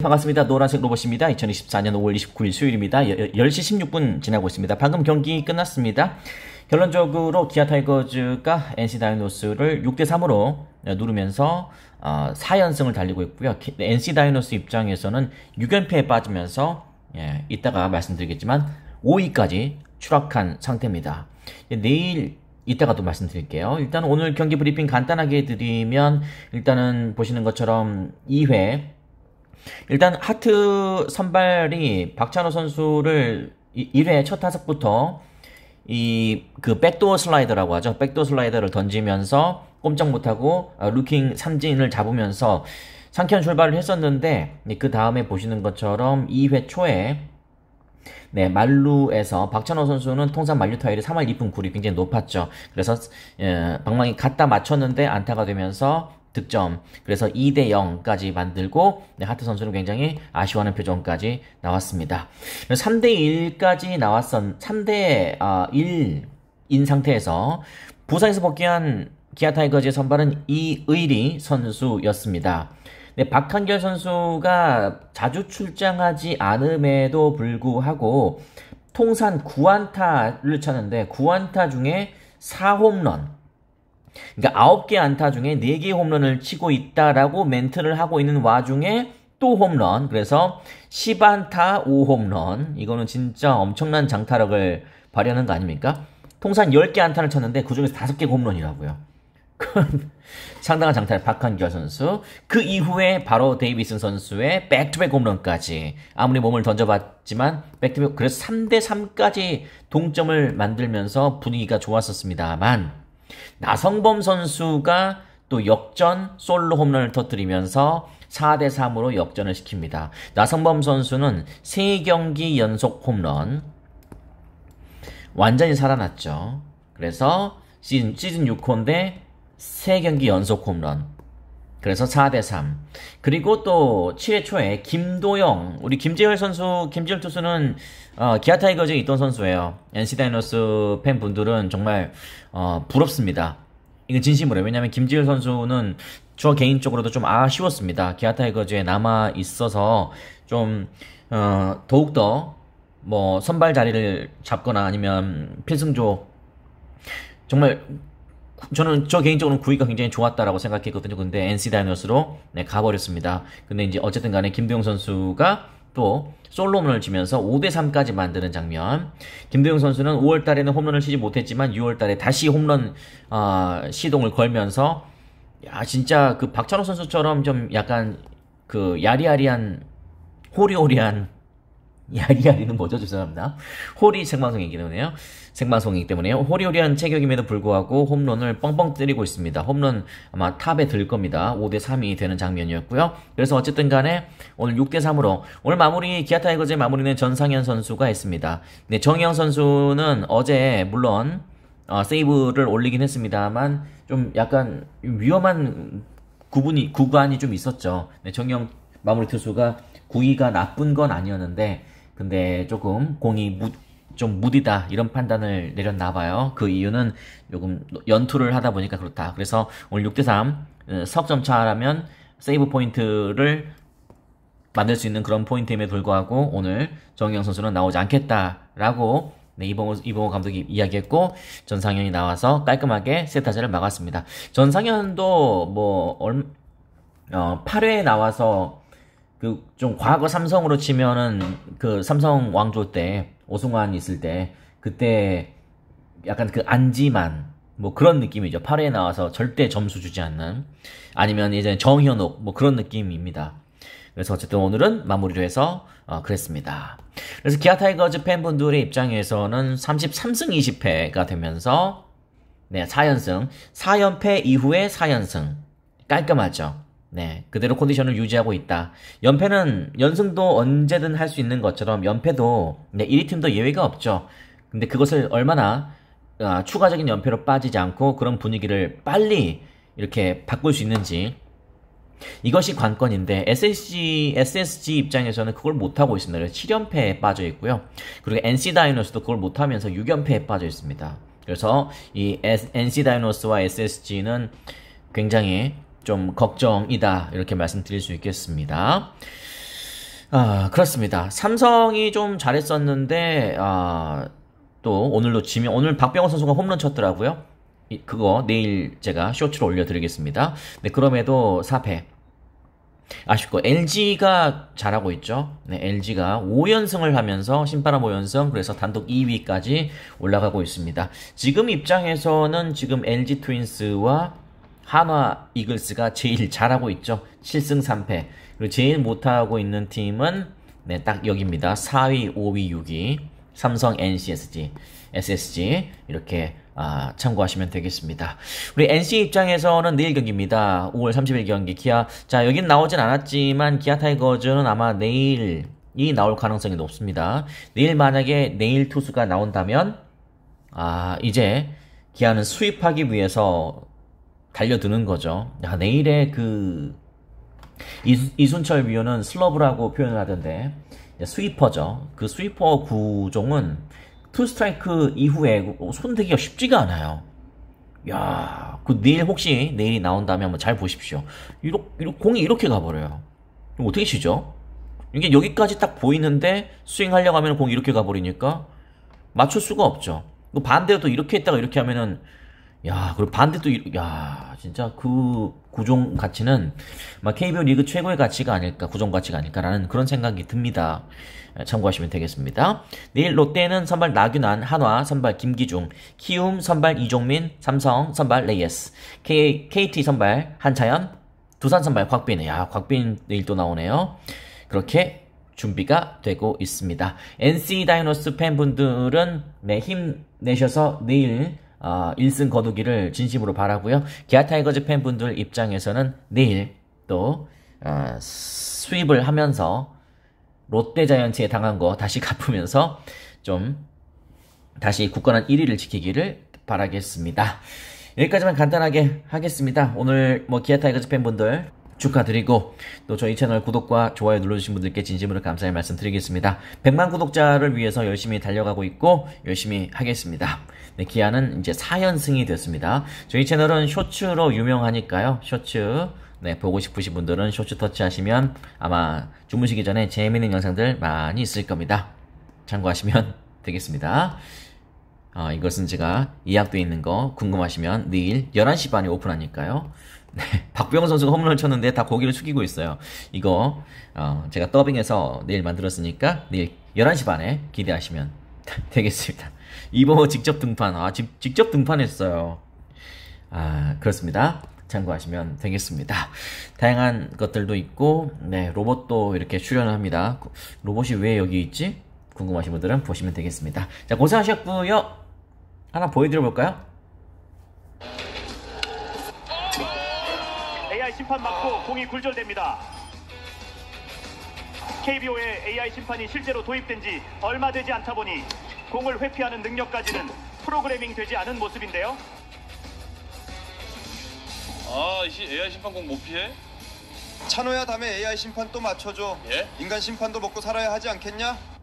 반갑습니다. 노란색 로봇입니다. 2024년 5월 29일 수요일입니다. 10시 16분 지나고 있습니다. 방금 경기 끝났습니다. 결론적으로 기아 타이거즈가 NC 다이노스를 6대3으로 누르면서 4연승을 어, 달리고 있고요. NC 다이노스 입장에서는 6연패에 빠지면서 예, 이따가 말씀드리겠지만 5위까지 추락한 상태입니다. 예, 내일 이따가 또 말씀드릴게요. 일단 오늘 경기 브리핑 간단하게 드리면 일단은 보시는 것처럼 2회 일단 하트 선발이 박찬호 선수를 1회 첫 타석부터 이 그 백도어 슬라이더라고 하죠. 백도어 슬라이더를 던지면서 꼼짝 못하고 아, 루킹 삼진을 잡으면서 상쾌한 출발을 했었는데 네, 그 다음에 보시는 것처럼 2회 초에 네, 말루에서 박찬호 선수는 통산 만류 타율이 3할 2푼 9리 굉장히 높았죠. 그래서 예, 방망이 갖다 맞췄는데 안타가 되면서 득점. 그래서 2대 0까지 만들고 네, 하트 선수는 굉장히 아쉬워하는 표정까지 나왔습니다. 3대 1까지 나왔던 3대 아, 1인 상태에서 부상에서 복귀한 기아 타이거즈의 선발은 이의리 선수였습니다. 네, 박한결 선수가 자주 출장하지 않음에도 불구하고 통산 9안타를 쳤는데 9안타 중에 4홈런 그러니까 아홉 개 안타 중에 네 개 홈런을 치고 있다라고 멘트를 하고 있는 와중에 또 홈런. 그래서 10안타 5홈런. 이거는 진짜 엄청난 장타력을 발휘하는 거 아닙니까? 통산 10개 안타를 쳤는데 그중에서 5개 홈런이라고요. 상당한 장타를 박한결 선수. 그 이후에 바로 데이비슨 선수의 백투백 홈런까지 아무리 몸을 던져봤지만 백투백 그래서 3대 3까지 동점을 만들면서 분위기가 좋았었습니다만 나성범 선수가 또 역전 솔로 홈런을 터뜨리면서 4대 3으로 역전을 시킵니다. 나성범 선수는 3경기 연속 홈런 완전히 살아났죠. 그래서 시즌, 시즌 6호인데 3경기 연속 홈런 그래서 4 대 3. 그리고 또 7회 초에 김도영, 우리 김재열 선수, 김재열 투수는 어, 기아 타이거즈에 있던 선수예요. NC 다이노스 팬분들은 정말 어, 부럽습니다. 이거 진심으로. 요 왜냐면 김재열 선수는 저 개인적으로도 좀 아쉬웠습니다. 기아 타이거즈에 남아 있어서 좀 어, 더욱더 뭐 선발 자리를 잡거나 아니면 필승조 정말 저는 저 개인적으로는 구위가 굉장히 좋았다라고 생각했거든요. 근데 NC 다이너스로 네, 가버렸습니다. 근데 이제 어쨌든 간에 김도영 선수가 또 솔로몬을 치면서 5대3까지 만드는 장면. 김도영 선수는 5월 달에는 홈런을 치지 못했지만 6월 달에 다시 홈런, 어, 시동을 걸면서, 야, 진짜 그 박찬호 선수처럼 좀 약간 그 야리야리한, 호리호리한 야리야리는 뭐죠? 죄송합니다. 홀이 생방송이기 때문요 생방송이기 때문에요. 호리호리한 체격임에도 불구하고 홈런을 뻥뻥 때리고 있습니다. 홈런 아마 탑에 들 겁니다. 5대3이 되는 장면이었고요. 그래서 어쨌든 간에 오늘 6대3으로 오늘 마무리 기아 타이거즈의 마무리는 전상현 선수가 했습니다. 네, 정희영 선수는 어제 물론 어, 세이브를 올리긴 했습니다만 좀 약간 위험한 구분이 구간이 좀 있었죠. 네, 정영 마무리 투수가 구위가 나쁜 건 아니었는데 근데 조금 공이 무, 좀 무디다 이런 판단을 내렸나 봐요. 그 이유는 조금 연투를 하다 보니까 그렇다. 그래서 오늘 6대3 어, 석점 차라면 세이브 포인트를 만들 수 있는 그런 포인트임에 불구하고 오늘 정영 선수는 나오지 않겠다라고 네, 이봉호, 이봉호 감독이 이야기했고 전상현이 나와서 깔끔하게 세타자를 막았습니다. 전상현도 뭐 얼, 어, 8회에 나와서 그좀 과거 삼성으로 치면은 그 삼성 왕조 때 오승환 있을 때 그때 약간 그 안지만 뭐 그런 느낌이죠. 8회에 나와서 절대 점수 주지 않는 아니면 예전에 정현옥 뭐 그런 느낌입니다. 그래서 어쨌든 오늘은 마무리로 해서 어, 그랬습니다. 그래서 기아 타이거즈 팬분들의 입장에서는 33승 20패가 되면서 네, 4연승, 4연패 이후에 4연승. 깔끔하죠. 네, 그대로 컨디션을 유지하고 있다. 연패는 연승도 언제든 할 수 있는 것처럼 연패도 네, 1위 팀도 예외가 없죠. 근데 그것을 얼마나 아, 추가적인 연패로 빠지지 않고 그런 분위기를 빨리 이렇게 바꿀 수 있는지 이것이 관건인데 SSG, SSG 입장에서는 그걸 못하고 있습니다. 7연패에 빠져 있고요. 그리고 NC 다이노스도 그걸 못하면서 6연패에 빠져 있습니다. 그래서 이 NC 다이노스와 SSG는 굉장히 좀 걱정이다 이렇게 말씀드릴 수 있겠습니다. 아 그렇습니다. 삼성이 좀 잘했었는데 아, 또 오늘도 지면 오늘 박병호 선수가 홈런 쳤더라고요. 그거 내일 제가 쇼츠로 올려드리겠습니다. 네 그럼에도 4패 아쉽고 LG가 잘하고 있죠. 네, LG가 5연승을 하면서 신바람 5연승 그래서 단독 2위까지 올라가고 있습니다. 지금 입장에서는 지금 LG 트윈스와 한화 이글스가 제일 잘하고 있죠. 7승 3패. 그리고 제일 못하고 있는 팀은 네, 딱 여기입니다. 4위, 5위, 6위. 삼성 NCSG, SSG 이렇게 아, 참고하시면 되겠습니다. 우리 NC 입장에서는 내일 경기입니다. 5월 30일 경기 기아. 자, 여긴 나오진 않았지만 기아 타이거즈는 아마 내일 이 나올 가능성이 높습니다. 내일 만약에 내일 투수가 나온다면 아, 이제 기아는 수입하기 위해서 달려드는 거죠. 야, 내일의 그 이수, 순철 위원은 슬러브라고 표현을 하던데 스위퍼죠. 그 스위퍼 구종은 투 스트라이크 이후에 손대기가 쉽지가 않아요. 야, 그 내일 혹시 내일이 나온다면 한번 잘 보십시오. 이렇게, 이렇게 공이 이렇게 가버려요. 어떻게 치죠? 이게 여기까지 딱 보이는데 스윙하려고 하면 공이 이렇게 가버리니까 맞출 수가 없죠. 그 반대로 또 이렇게 했다가 이렇게 하면은 야, 그리고 반대 도 야, 진짜 그 구종 가치는 막 KBO 리그 최고의 가치가 아닐까, 구종 가치가 아닐까라는 그런 생각이 듭니다. 예, 참고하시면 되겠습니다. 내일 롯데는 선발 나균안, 한화, 선발 김기중, 키움, 선발 이종민, 삼성, 선발 레이에스, K, KT 선발 한차연 두산 선발 곽빈, 야, 곽빈 내일 또 나오네요. 그렇게 준비가 되고 있습니다. NC 다이노스 팬분들은 네, 힘내셔서 내일 어, 아, 1승 거두기를 진심으로 바라고요. 기아 타이거즈 팬분들 입장에서는 내일 또 어, 수입을 하면서 롯데 자이언츠에 당한 거 다시 갚으면서 좀 다시 굳건한 1위를 지키기를 바라겠습니다. 여기까지만 간단하게 하겠습니다. 오늘 뭐 기아 타이거즈 팬분들 축하드리고 또 저희 채널 구독과 좋아요 눌러주신 분들께 진심으로 감사의 말씀 드리겠습니다. 100만 구독자를 위해서 열심히 달려가고 있고 열심히 하겠습니다. 네, 기아는 이제 4연승이 됐습니다. 저희 채널은 쇼츠로 유명하니까요. 쇼츠 네, 보고 싶으신 분들은 쇼츠 터치하시면 아마 주무시기 전에 재미있는 영상들 많이 있을 겁니다. 참고하시면 되겠습니다. 어, 이것은 제가 예약되어 있는 거 궁금하시면 내일 11시 반에 오픈하니까요. 네, 박병호 선수가 홈런을 쳤는데 다 고개를 숙이고 있어요. 이거 어, 제가 더빙해서 내일 만들었으니까 내일 11시 반에 기대하시면 되겠습니다. 이보 직접 등판, 아 직, 직접 등판했어요. 아 그렇습니다. 참고하시면 되겠습니다. 다양한 것들도 있고, 네, 로봇도 이렇게 출연을 합니다. 로봇이 왜 여기 있지? 궁금하신 분들은 보시면 되겠습니다. 자, 고생하셨고요. 하나 보여드려 볼까요? 심판 맞고 공이 굴절됩니다. KBO의 AI 심판이 실제로 도입된 지 얼마 되지 않다 보니 공을 회피하는 능력까지는 프로그래밍 되지 않은 모습인데요. 아, 이 AI 심판 공 못 피해? 찬호야 다음에 AI 심판 또 맞춰줘. 예? 인간 심판도 먹고 살아야 하지 않겠냐?